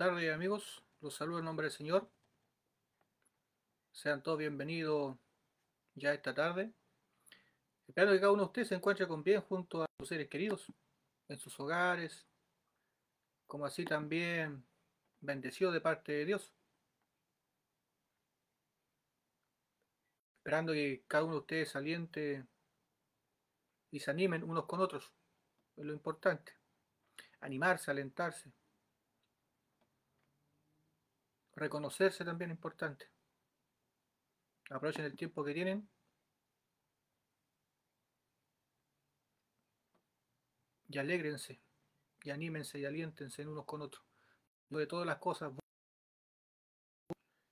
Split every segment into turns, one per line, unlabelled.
tardes amigos, los saludo en nombre del Señor. Sean todos bienvenidos ya esta tarde. Esperando que cada uno de ustedes se encuentre con bien junto a sus seres queridos, en sus hogares, como así también bendecido de parte de Dios. Esperando que cada uno de ustedes saliente y se animen unos con otros. Es lo importante. Animarse, alentarse Reconocerse también importante. Aprovechen el tiempo que tienen. Y alégrense, y anímense y aliéntense unos con otros. de todas las cosas,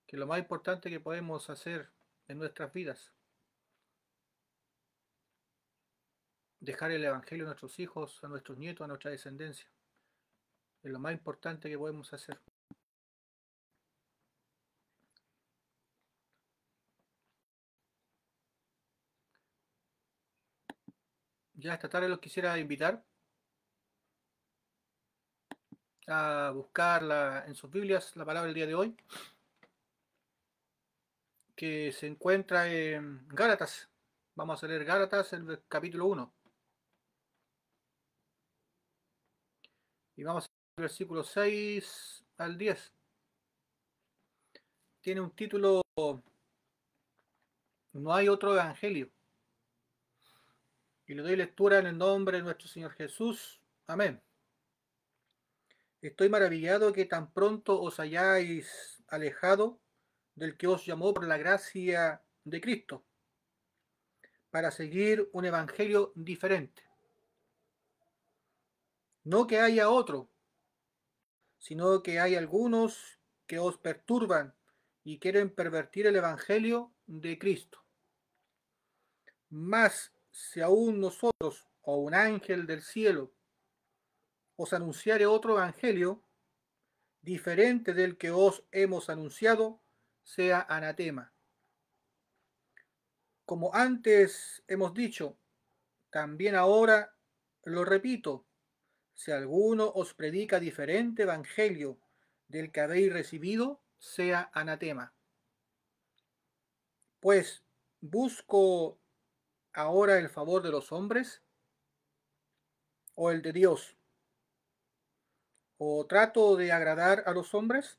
que lo más importante que podemos hacer en nuestras vidas, dejar el Evangelio a nuestros hijos, a nuestros nietos, a nuestra descendencia. Es lo más importante que podemos hacer. ya esta tarde los quisiera invitar a buscar en sus Biblias la palabra del día de hoy, que se encuentra en Gálatas. Vamos a leer Gálatas, el capítulo 1. Y vamos al versículo 6 al 10. Tiene un título, No hay otro evangelio. Y le doy lectura en el nombre de nuestro Señor Jesús. Amén. Estoy maravillado que tan pronto os hayáis alejado del que os llamó por la gracia de Cristo para seguir un evangelio diferente. No que haya otro, sino que hay algunos que os perturban y quieren pervertir el evangelio de Cristo. Mas si aún nosotros o un ángel del cielo os anunciare otro evangelio diferente del que os hemos anunciado, sea anatema. Como antes hemos dicho, también ahora lo repito, si alguno os predica diferente evangelio del que habéis recibido, sea anatema. Pues busco ahora el favor de los hombres o el de Dios? ¿O trato de agradar a los hombres?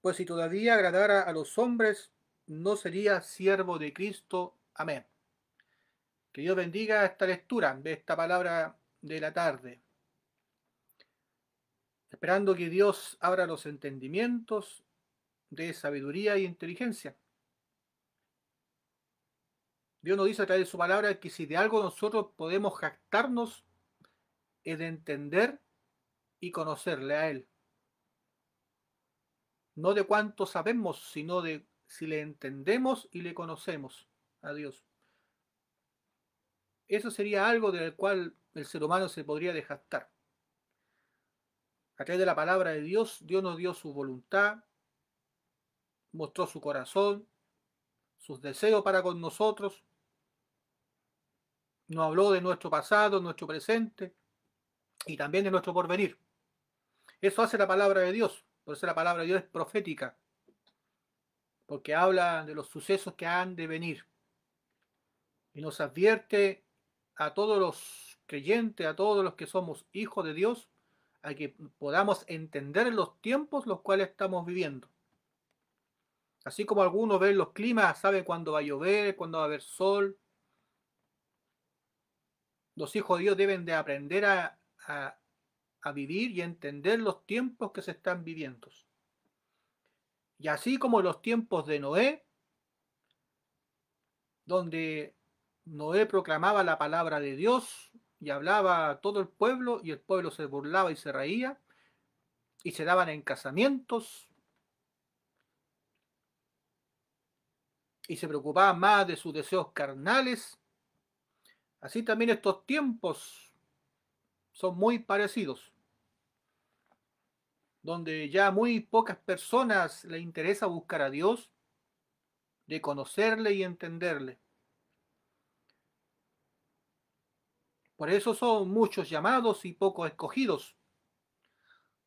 Pues si todavía agradara a los hombres, no sería siervo de Cristo. Amén. Que Dios bendiga esta lectura de esta palabra de la tarde. Esperando que Dios abra los entendimientos de sabiduría y e inteligencia Dios nos dice a través de su palabra que si de algo nosotros podemos jactarnos es de entender y conocerle a Él. No de cuánto sabemos, sino de si le entendemos y le conocemos a Dios. Eso sería algo del cual el ser humano se podría jactar. A través de la palabra de Dios, Dios nos dio su voluntad, mostró su corazón, sus deseos para con nosotros, nos habló de nuestro pasado, nuestro presente y también de nuestro porvenir. Eso hace la palabra de Dios. Por eso la palabra de Dios es profética. Porque habla de los sucesos que han de venir. Y nos advierte a todos los creyentes, a todos los que somos hijos de Dios, a que podamos entender los tiempos los cuales estamos viviendo. Así como algunos ven los climas, saben cuándo va a llover, cuándo va a haber sol, los hijos de Dios deben de aprender a, vivir y entender los tiempos que se están viviendo. Y así como los tiempos de Noé, donde Noé proclamaba la palabra de Dios y hablaba a todo el pueblo y el pueblo se burlaba y se reía y se daban en casamientos y se preocupaba más de sus deseos carnales Así también estos tiempos son muy parecidos, donde ya muy pocas personas le interesa buscar a Dios, de conocerle y entenderle. Por eso son muchos llamados y pocos escogidos.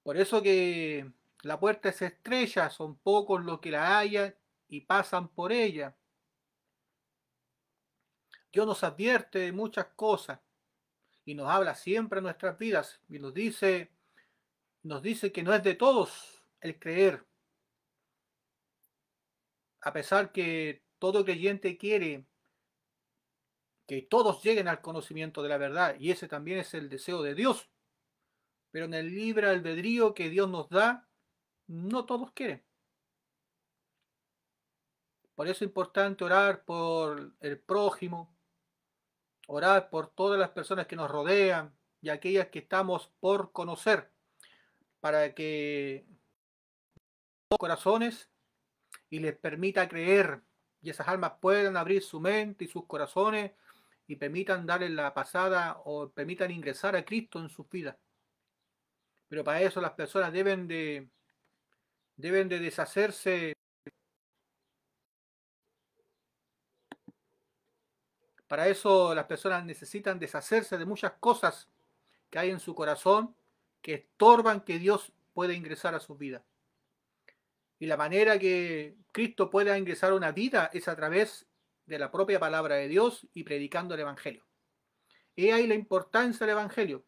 Por eso que la puerta es estrella, son pocos los que la hallan y pasan por ella. Dios nos advierte de muchas cosas y nos habla siempre en nuestras vidas y nos dice, nos dice que no es de todos el creer. A pesar que todo creyente quiere que todos lleguen al conocimiento de la verdad y ese también es el deseo de Dios. Pero en el libre albedrío que Dios nos da, no todos quieren. Por eso es importante orar por el prójimo, Orad por todas las personas que nos rodean y aquellas que estamos por conocer, para que los corazones y les permita creer y esas almas puedan abrir su mente y sus corazones y permitan darle la pasada o permitan ingresar a Cristo en sus vidas. Pero para eso las personas deben de, deben de deshacerse Para eso las personas necesitan deshacerse de muchas cosas que hay en su corazón que estorban que Dios pueda ingresar a su vida. Y la manera que Cristo pueda ingresar a una vida es a través de la propia palabra de Dios y predicando el Evangelio. Y ahí la importancia del Evangelio.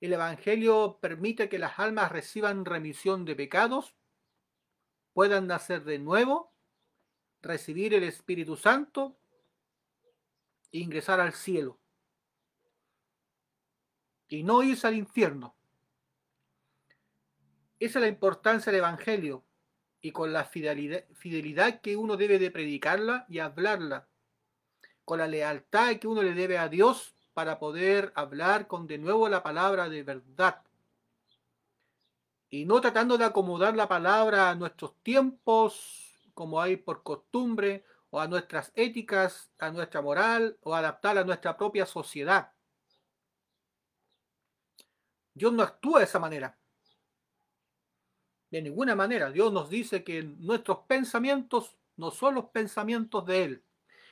El Evangelio permite que las almas reciban remisión de pecados, puedan nacer de nuevo, recibir el Espíritu Santo e ingresar al cielo y no irse al infierno. Esa es la importancia del Evangelio y con la fidelidad, fidelidad que uno debe de predicarla y hablarla, con la lealtad que uno le debe a Dios para poder hablar con de nuevo la palabra de verdad. Y no tratando de acomodar la palabra a nuestros tiempos, como hay por costumbre, o a nuestras éticas, a nuestra moral o adaptar a nuestra propia sociedad. Dios no actúa de esa manera. De ninguna manera. Dios nos dice que nuestros pensamientos no son los pensamientos de Él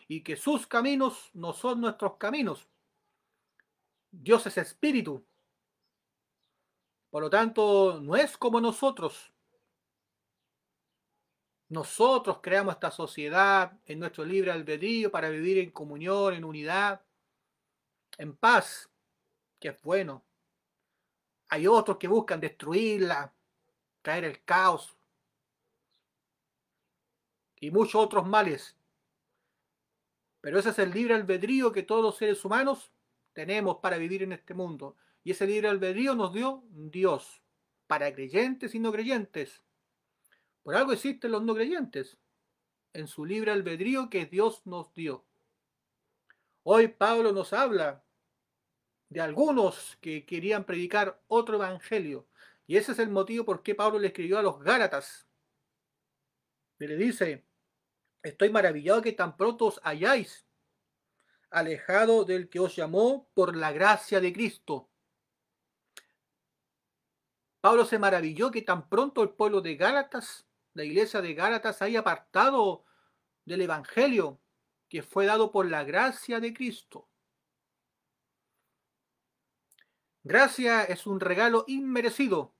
y que sus caminos no son nuestros caminos. Dios es espíritu. Por lo tanto, no es como nosotros. Nosotros creamos esta sociedad en nuestro libre albedrío para vivir en comunión, en unidad, en paz, que es bueno. Hay otros que buscan destruirla, traer el caos y muchos otros males. Pero ese es el libre albedrío que todos los seres humanos tenemos para vivir en este mundo. Y ese libre albedrío nos dio Dios, para creyentes y no creyentes por algo existen los no creyentes, en su libre albedrío que Dios nos dio. Hoy Pablo nos habla de algunos que querían predicar otro evangelio. Y ese es el motivo por qué Pablo le escribió a los Gálatas. Y le dice, estoy maravillado que tan pronto os halláis, alejado del que os llamó por la gracia de Cristo. Pablo se maravilló que tan pronto el pueblo de Gálatas la iglesia de Gálatas hay apartado del Evangelio que fue dado por la gracia de Cristo. Gracia es un regalo inmerecido.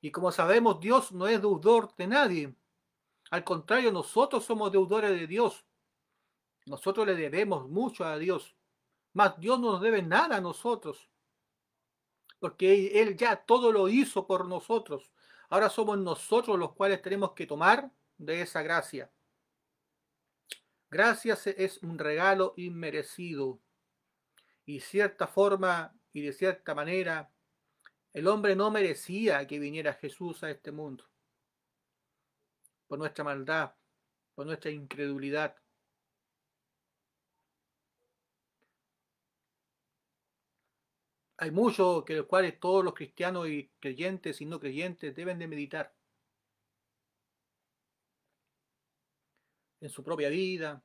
Y como sabemos, Dios no es deudor de nadie. Al contrario, nosotros somos deudores de Dios. Nosotros le debemos mucho a Dios. Mas Dios no nos debe nada a nosotros. Porque Él ya todo lo hizo por nosotros. Ahora somos nosotros los cuales tenemos que tomar de esa gracia. Gracias es un regalo inmerecido. Y cierta forma y de cierta manera, el hombre no merecía que viniera Jesús a este mundo. Por nuestra maldad, por nuestra incredulidad. hay muchos que los cuales todos los cristianos y creyentes y no creyentes deben de meditar en su propia vida,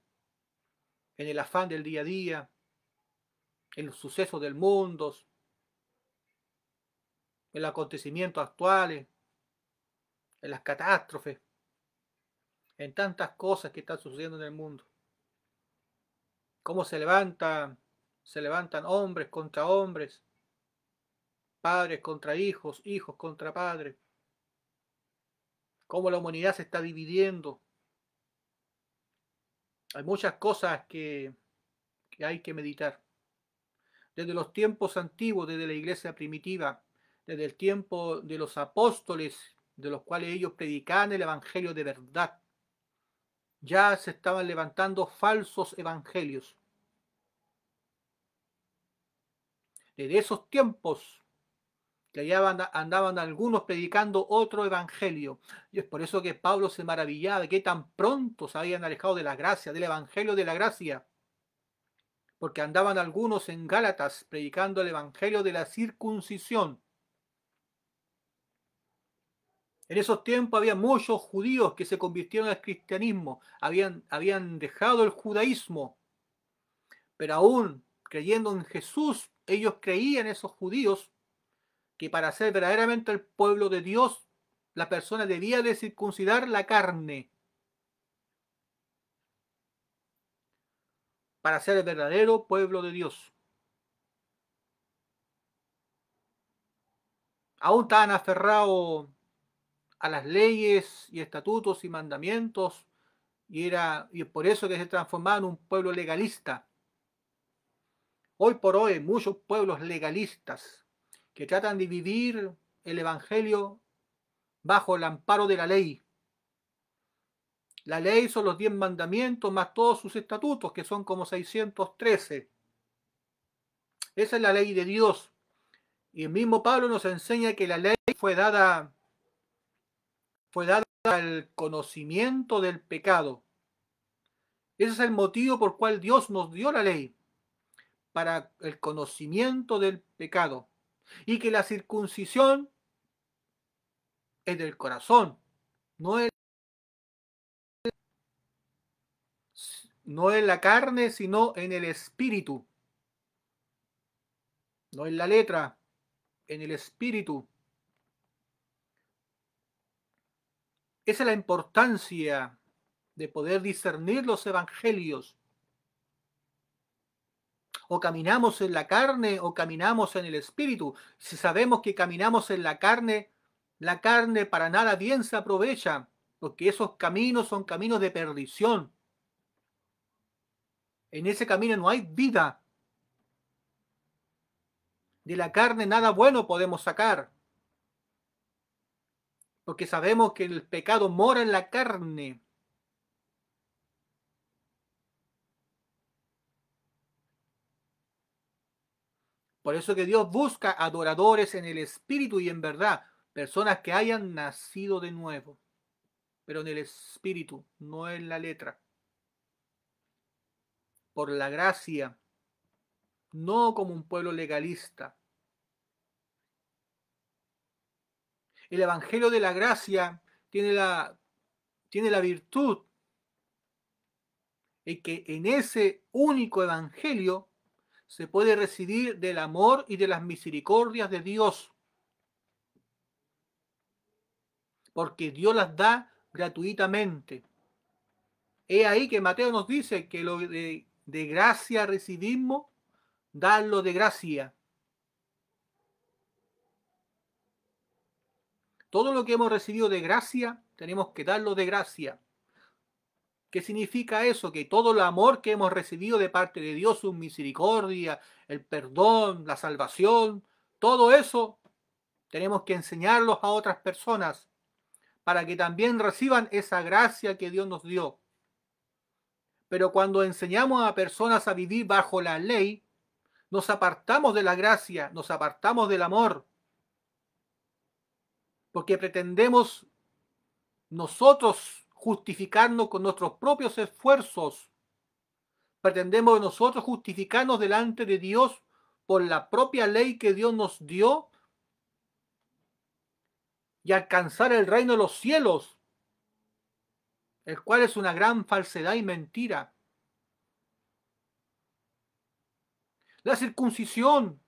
en el afán del día a día, en los sucesos del mundo, en los acontecimientos actuales, en las catástrofes, en tantas cosas que están sucediendo en el mundo. Cómo se levanta, se levantan hombres contra hombres, padres contra hijos, hijos contra padres, cómo la humanidad se está dividiendo. Hay muchas cosas que, que hay que meditar. Desde los tiempos antiguos, desde la iglesia primitiva, desde el tiempo de los apóstoles, de los cuales ellos predicaban el Evangelio de verdad, ya se estaban levantando falsos evangelios. Desde esos tiempos que allá andaban algunos predicando otro evangelio. Y es por eso que Pablo se maravillaba de que tan pronto se habían alejado de la gracia, del evangelio de la gracia. Porque andaban algunos en Gálatas predicando el evangelio de la circuncisión. En esos tiempos había muchos judíos que se convirtieron al cristianismo, habían, habían dejado el judaísmo, pero aún creyendo en Jesús, ellos creían, esos judíos, que para ser verdaderamente el pueblo de Dios, la persona debía de circuncidar la carne. Para ser el verdadero pueblo de Dios. Aún tan aferrado a las leyes y estatutos y mandamientos, y era y por eso que se transformaba en un pueblo legalista. Hoy por hoy muchos pueblos legalistas que tratan de vivir el Evangelio bajo el amparo de la ley. La ley son los diez mandamientos más todos sus estatutos, que son como 613. Esa es la ley de Dios. Y el mismo Pablo nos enseña que la ley fue dada, fue dada al conocimiento del pecado. Ese es el motivo por cual Dios nos dio la ley, para el conocimiento del pecado. Y que la circuncisión es del corazón, no es, no la carne, sino en el espíritu. No es la letra, en el espíritu. Esa es la importancia de poder discernir los evangelios o caminamos en la carne o caminamos en el espíritu. Si sabemos que caminamos en la carne, la carne para nada bien se aprovecha, porque esos caminos son caminos de perdición. En ese camino no hay vida. De la carne nada bueno podemos sacar. Porque sabemos que el pecado mora en la carne. Por eso que Dios busca adoradores en el espíritu y en verdad, personas que hayan nacido de nuevo, pero en el espíritu, no en la letra. Por la gracia, no como un pueblo legalista. El Evangelio de la Gracia tiene la, tiene la virtud de que en ese único Evangelio se puede recibir del amor y de las misericordias de Dios. Porque Dios las da gratuitamente. He ahí que Mateo nos dice que lo de, gracia recibimos, darlo de gracia. Todo lo que hemos recibido de gracia, tenemos que darlo de gracia. ¿Qué significa eso? Que todo el amor que hemos recibido de parte de Dios, su misericordia, el perdón, la salvación, todo eso tenemos que enseñarlos a otras personas para que también reciban esa gracia que Dios nos dio. Pero cuando enseñamos a personas a vivir bajo la ley, nos apartamos de la gracia, nos apartamos del amor, porque pretendemos nosotros justificarnos con nuestros propios esfuerzos. Pretendemos nosotros justificarnos delante de Dios por la propia ley que Dios nos dio y alcanzar el reino de los cielos, el cual es una gran falsedad y mentira. La circuncisión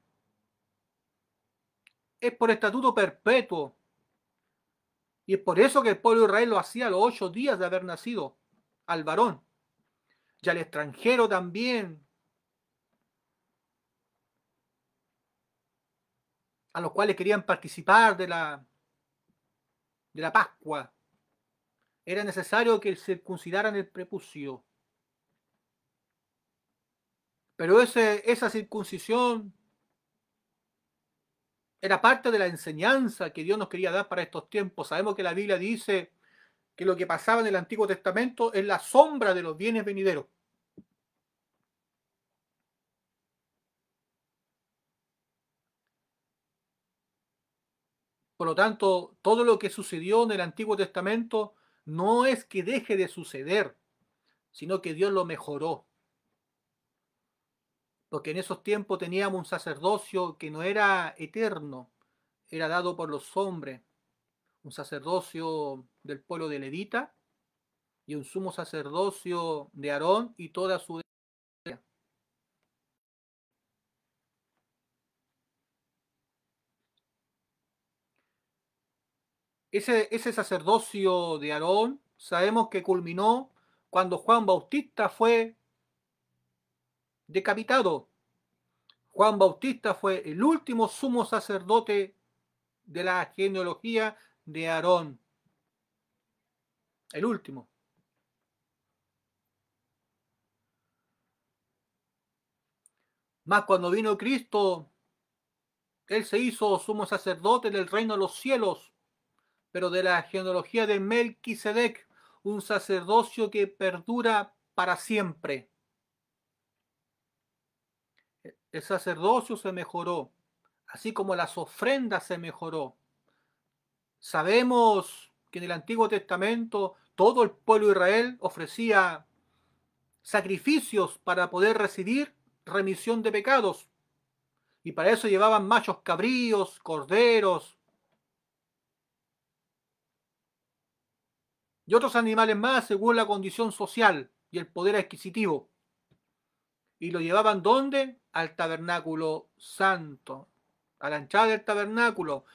es por estatuto perpetuo y es por eso que el pueblo de Israel lo hacía a los ocho días de haber nacido al varón. Y al extranjero también. A los cuales querían participar de la, de la Pascua. Era necesario que circuncidaran el prepucio. Pero ese, esa circuncisión era parte de la enseñanza que Dios nos quería dar para estos tiempos. Sabemos que la Biblia dice que lo que pasaba en el Antiguo Testamento es la sombra de los bienes venideros. Por lo tanto, todo lo que sucedió en el Antiguo Testamento no es que deje de suceder, sino que Dios lo mejoró porque en esos tiempos teníamos un sacerdocio que no era eterno, era dado por los hombres, un sacerdocio del pueblo de Ledita y un sumo sacerdocio de Aarón y toda su Ese, ese, sacerdocio de Aarón sabemos que culminó cuando Juan Bautista fue decapitado. Juan Bautista fue el último sumo sacerdote de la genealogía de Aarón. El último. Mas cuando vino Cristo, Él se hizo sumo sacerdote del reino de los cielos, pero de la genealogía de Melquisedec, un sacerdocio que perdura para siempre. El sacerdocio se mejoró, así como las ofrendas se mejoró. Sabemos que en el Antiguo Testamento todo el pueblo de Israel ofrecía sacrificios para poder recibir remisión de pecados. Y para eso llevaban machos cabríos, corderos y otros animales más según la condición social y el poder adquisitivo y lo llevaban ¿dónde? Al tabernáculo santo, a la del tabernáculo.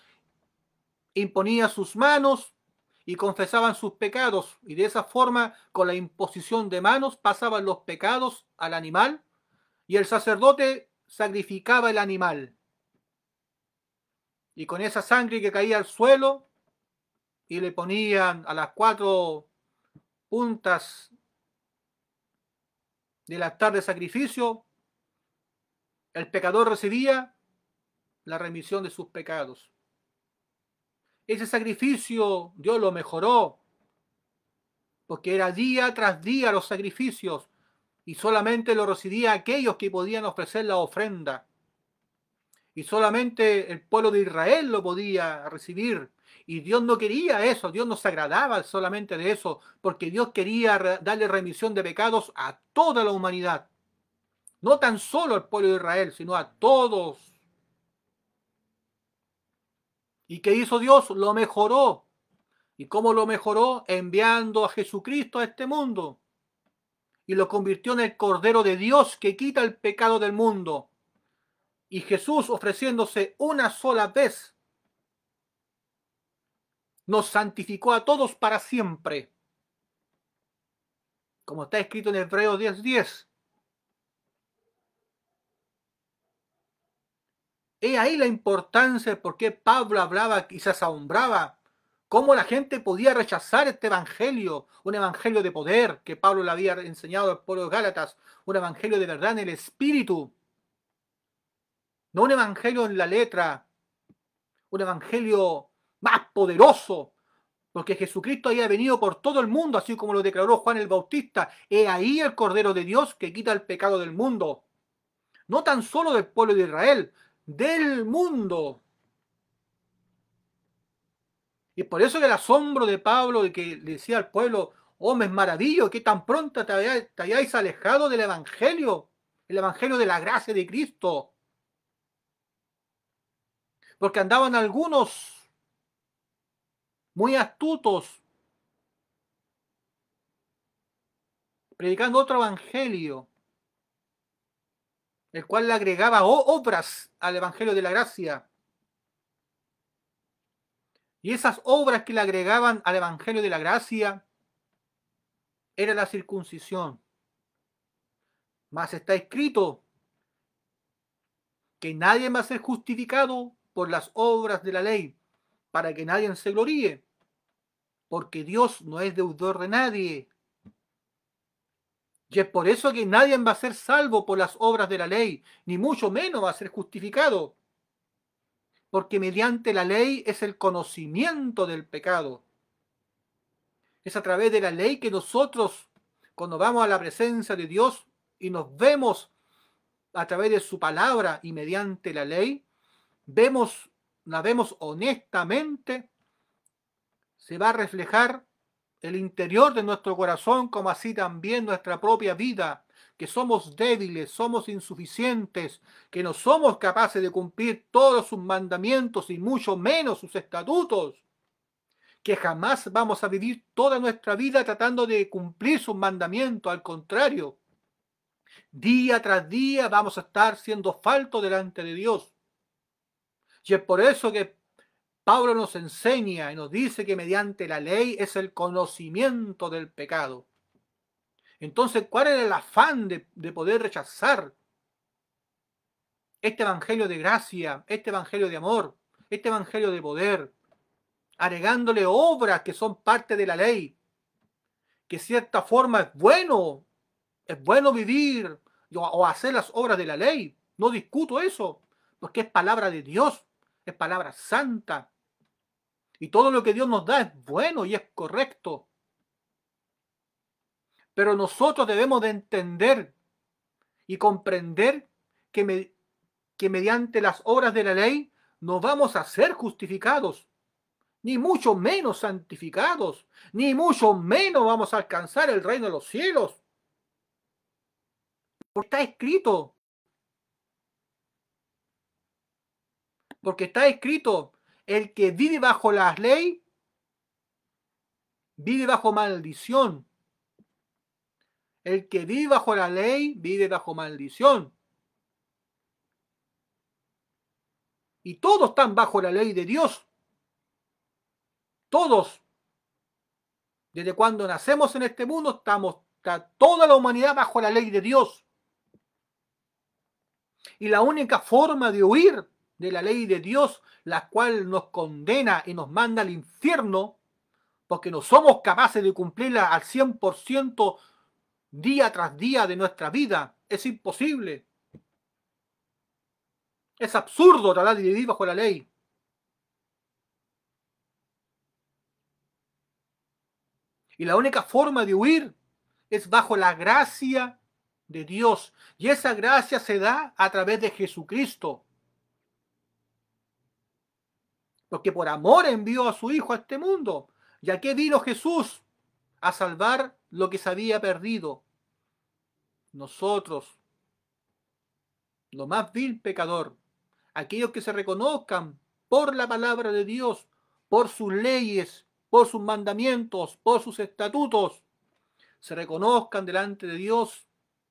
Imponía sus manos y confesaban sus pecados y de esa forma, con la imposición de manos, pasaban los pecados al animal y el sacerdote sacrificaba el animal. Y con esa sangre que caía al suelo y le ponían a las cuatro puntas del altar de sacrificio, el pecador recibía la remisión de sus pecados. Ese sacrificio Dios lo mejoró, porque era día tras día los sacrificios, y solamente lo recibía aquellos que podían ofrecer la ofrenda. Y solamente el pueblo de Israel lo podía recibir. Y Dios no quería eso, Dios no se agradaba solamente de eso, porque Dios quería darle remisión de pecados a toda la humanidad. No tan solo al pueblo de Israel, sino a todos. ¿Y qué hizo Dios? Lo mejoró. ¿Y cómo lo mejoró? Enviando a Jesucristo a este mundo. Y lo convirtió en el Cordero de Dios que quita el pecado del mundo. Y Jesús ofreciéndose una sola vez nos santificó a todos para siempre. Como está escrito en Hebreos 10:10. 10. He ahí la importancia de por qué Pablo hablaba y se asombraba. Cómo la gente podía rechazar este evangelio, un evangelio de poder que Pablo le había enseñado al pueblo de Gálatas, un evangelio de verdad en el espíritu. No un evangelio en la letra, un evangelio más poderoso, porque Jesucristo había venido por todo el mundo, así como lo declaró Juan el Bautista. He ahí el Cordero de Dios que quita el pecado del mundo. No tan solo del pueblo de Israel, del mundo. Y por eso que el asombro de Pablo de que decía al pueblo, oh, me maravillo que tan pronto te hayáis alejado del Evangelio, el Evangelio de la gracia de Cristo. Porque andaban algunos muy astutos, predicando otro evangelio, el cual le agregaba obras al evangelio de la gracia. Y esas obras que le agregaban al evangelio de la gracia era la circuncisión. Mas está escrito que nadie va a ser justificado por las obras de la ley, para que nadie se gloríe porque Dios no es deudor de nadie. Y es por eso que nadie va a ser salvo por las obras de la ley, ni mucho menos va a ser justificado. Porque mediante la ley es el conocimiento del pecado. Es a través de la ley que nosotros, cuando vamos a la presencia de Dios y nos vemos a través de su palabra y mediante la ley, vemos, la vemos honestamente se va a reflejar el interior de nuestro corazón, como así también nuestra propia vida, que somos débiles, somos insuficientes, que no somos capaces de cumplir todos sus mandamientos y mucho menos sus estatutos, que jamás vamos a vivir toda nuestra vida tratando de cumplir sus mandamientos, al contrario, día tras día vamos a estar siendo faltos delante de Dios. Y es por eso que Pablo nos enseña y nos dice que mediante la ley es el conocimiento del pecado. Entonces, ¿cuál es el afán de, de poder rechazar este evangelio de gracia, este evangelio de amor, este evangelio de poder, agregándole obras que son parte de la ley? Que cierta forma es bueno, es bueno vivir o hacer las obras de la ley. No discuto eso, porque es palabra de Dios, es palabra santa, y todo lo que Dios nos da es bueno y es correcto. Pero nosotros debemos de entender y comprender que, mediante las obras de la ley no vamos a ser justificados, ni mucho menos santificados, ni mucho menos vamos a alcanzar el reino de los cielos. Porque está escrito. Porque está escrito el que vive bajo la ley, vive bajo maldición. El que vive bajo la ley, vive bajo maldición. Y todos están bajo la ley de Dios. Todos. Desde cuando nacemos en este mundo, estamos, toda la humanidad bajo la ley de Dios. Y la única forma de huir de la ley de Dios, la cual nos condena y nos manda al infierno, porque no somos capaces de cumplirla al 100% día tras día de nuestra vida. Es imposible. Es absurdo tratar de vivir bajo la ley. Y la única forma de huir es bajo la gracia de Dios. Y esa gracia se da a través de Jesucristo porque por amor envió a su Hijo a este mundo. ¿Y que vino Jesús? A salvar lo que se había perdido. Nosotros, lo más vil pecador, aquellos que se reconozcan por la palabra de Dios, por sus leyes, por sus mandamientos, por sus estatutos, se reconozcan delante de Dios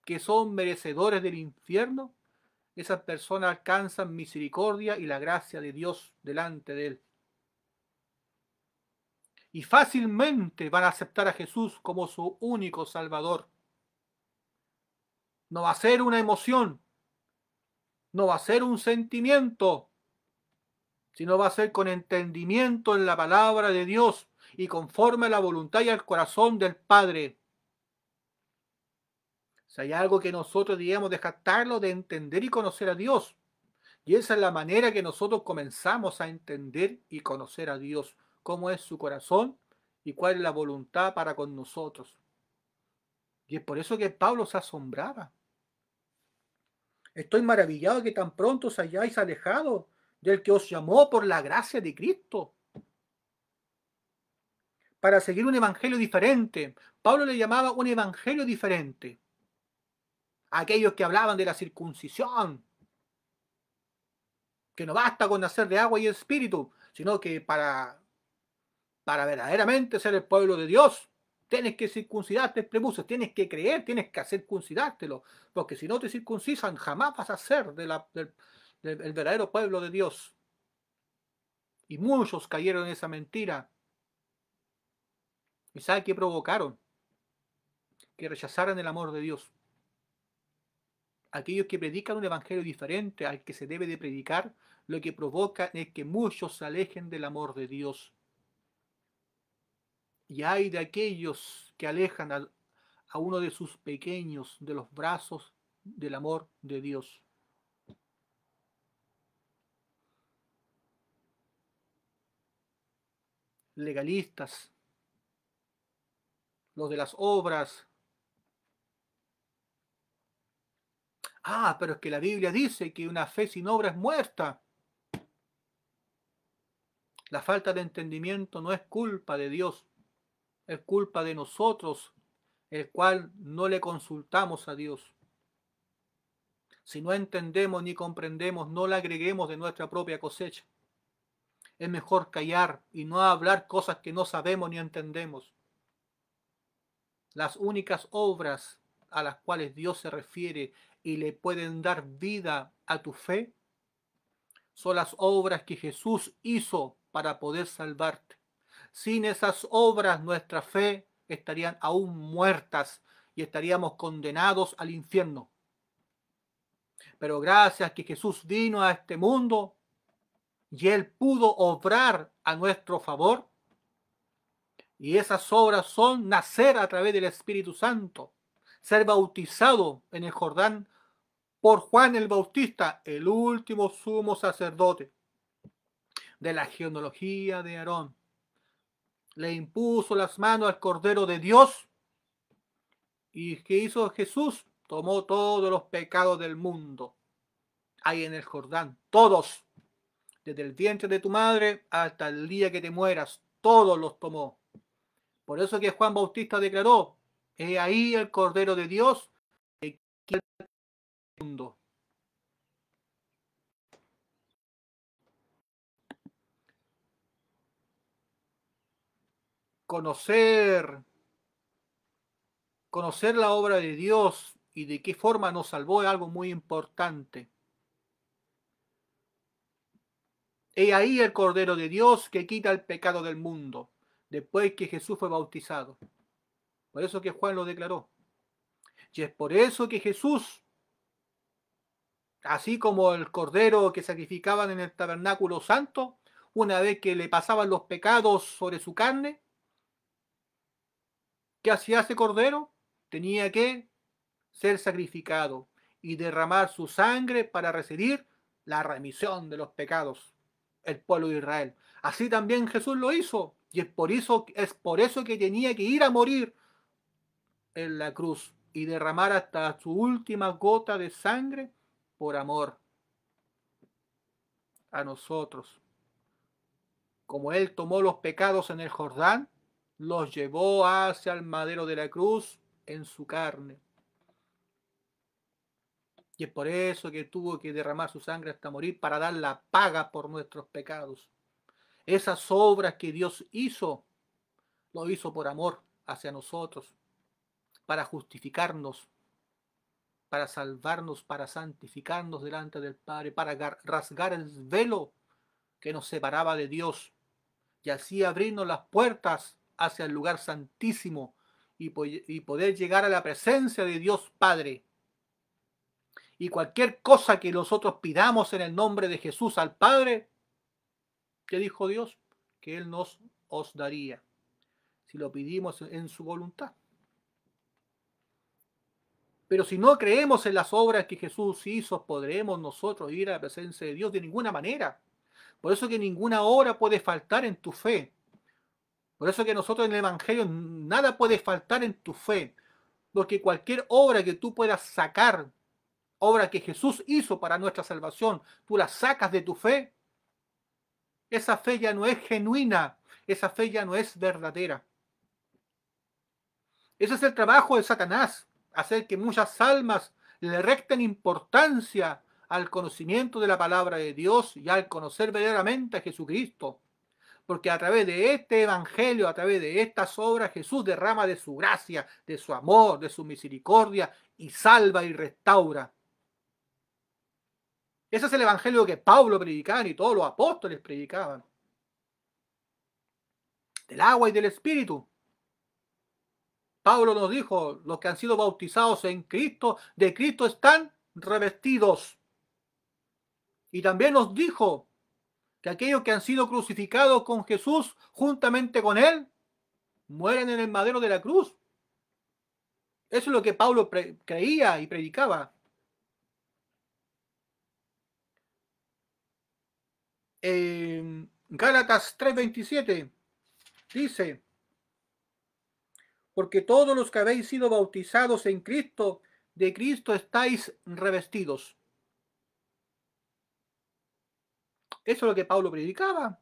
que son merecedores del infierno, esas personas alcanzan misericordia y la gracia de Dios delante de él. Y fácilmente van a aceptar a Jesús como su único Salvador. No va a ser una emoción, no va a ser un sentimiento, sino va a ser con entendimiento en la palabra de Dios y conforme a la voluntad y al corazón del Padre hay algo que nosotros debíamos descartarlo de entender y conocer a Dios. Y esa es la manera que nosotros comenzamos a entender y conocer a Dios, cómo es su corazón y cuál es la voluntad para con nosotros. Y es por eso que Pablo se asombraba. Estoy maravillado que tan pronto os hayáis alejado del que os llamó por la gracia de Cristo. Para seguir un evangelio diferente. Pablo le llamaba un evangelio diferente aquellos que hablaban de la circuncisión, que no basta con nacer de agua y espíritu, sino que para, para verdaderamente ser el pueblo de Dios, tienes que circuncidarte prepucios, tienes que creer, tienes que circuncidártelo, porque si no te circuncisan, jamás vas a ser de del, verdadero pueblo de Dios. Y muchos cayeron en esa mentira. ¿Y sabe qué provocaron? Que rechazaran el amor de Dios aquellos que predican un evangelio diferente al que se debe de predicar, lo que provoca es que muchos se alejen del amor de Dios. Y hay de aquellos que alejan a, a uno de sus pequeños de los brazos del amor de Dios. Legalistas, los de las obras Ah, pero es que la Biblia dice que una fe sin obra es muerta. La falta de entendimiento no es culpa de Dios, es culpa de nosotros, el cual no le consultamos a Dios. Si no entendemos ni comprendemos, no la agreguemos de nuestra propia cosecha. Es mejor callar y no hablar cosas que no sabemos ni entendemos. Las únicas obras a las cuales Dios se refiere y le pueden dar vida a tu fe son las obras que Jesús hizo para poder salvarte. Sin esas obras nuestra fe estarían aún muertas y estaríamos condenados al infierno. Pero gracias que Jesús vino a este mundo y Él pudo obrar a nuestro favor. Y esas obras son nacer a través del Espíritu Santo, ser bautizado en el Jordán por Juan el Bautista, el último sumo sacerdote de la genealogía de Aarón. Le impuso las manos al Cordero de Dios. ¿Y que hizo Jesús? Tomó todos los pecados del mundo. Ahí en el Jordán, todos. Desde el vientre de tu madre hasta el día que te mueras, todos los tomó. Por eso que Juan Bautista declaró, he ahí el Cordero de Dios Conocer, conocer la obra de Dios y de qué forma nos salvó es algo muy importante. He ahí el Cordero de Dios que quita el pecado del mundo después que Jesús fue bautizado. Por eso que Juan lo declaró. Y es por eso que Jesús así como el cordero que sacrificaban en el tabernáculo santo, una vez que le pasaban los pecados sobre su carne, ¿qué hacía ese cordero? Tenía que ser sacrificado y derramar su sangre para recibir la remisión de los pecados, el pueblo de Israel. Así también Jesús lo hizo, y es por eso, es por eso que tenía que ir a morir en la cruz y derramar hasta su última gota de sangre por amor a nosotros. Como Él tomó los pecados en el Jordán, los llevó hacia el madero de la cruz en su carne. Y es por eso que tuvo que derramar su sangre hasta morir para dar la paga por nuestros pecados. Esas obras que Dios hizo, lo hizo por amor hacia nosotros, para justificarnos para salvarnos, para santificarnos delante del Padre, para rasgar el velo que nos separaba de Dios y así abrirnos las puertas hacia el lugar santísimo y, poder llegar a la presencia de Dios Padre. Y cualquier cosa que nosotros pidamos en el nombre de Jesús al Padre, que dijo Dios? Que Él nos os daría, si lo pedimos en su voluntad. Pero si no creemos en las obras que Jesús hizo, podremos nosotros ir a la presencia de Dios de ninguna manera. Por eso que ninguna obra puede faltar en tu fe. Por eso que nosotros en el Evangelio nada puede faltar en tu fe. Porque cualquier obra que tú puedas sacar, obra que Jesús hizo para nuestra salvación, tú la sacas de tu fe, esa fe ya no es genuina, esa fe ya no es verdadera. Ese es el trabajo de Satanás hacer que muchas almas le recten importancia al conocimiento de la palabra de Dios y al conocer verdaderamente a Jesucristo. Porque a través de este evangelio, a través de estas obras, Jesús derrama de su gracia, de su amor, de su misericordia y salva y restaura. Ese es el evangelio que Pablo predicaba y todos los apóstoles predicaban. Del agua y del espíritu. Pablo nos dijo, los que han sido bautizados en Cristo, de Cristo están revestidos. Y también nos dijo que aquellos que han sido crucificados con Jesús juntamente con Él, mueren en el madero de la cruz. Eso es lo que Pablo creía y predicaba. en Gálatas 3:27 dice, porque todos los que habéis sido bautizados en Cristo, de Cristo estáis revestidos. Eso es lo que Pablo predicaba.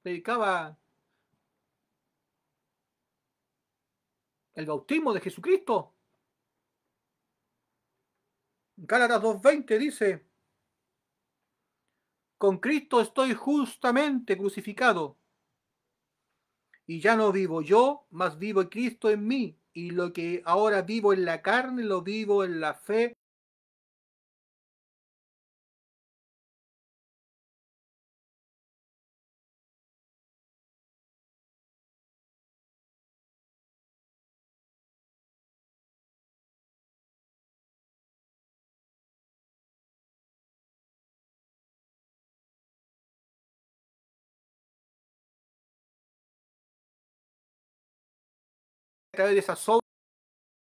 Predicaba el bautismo de Jesucristo. En Gálatas 2.20 dice, con Cristo estoy justamente crucificado. Y ya no vivo yo, mas vivo Cristo en mí. Y lo que ahora vivo en la carne, lo vivo en la fe de esa sombra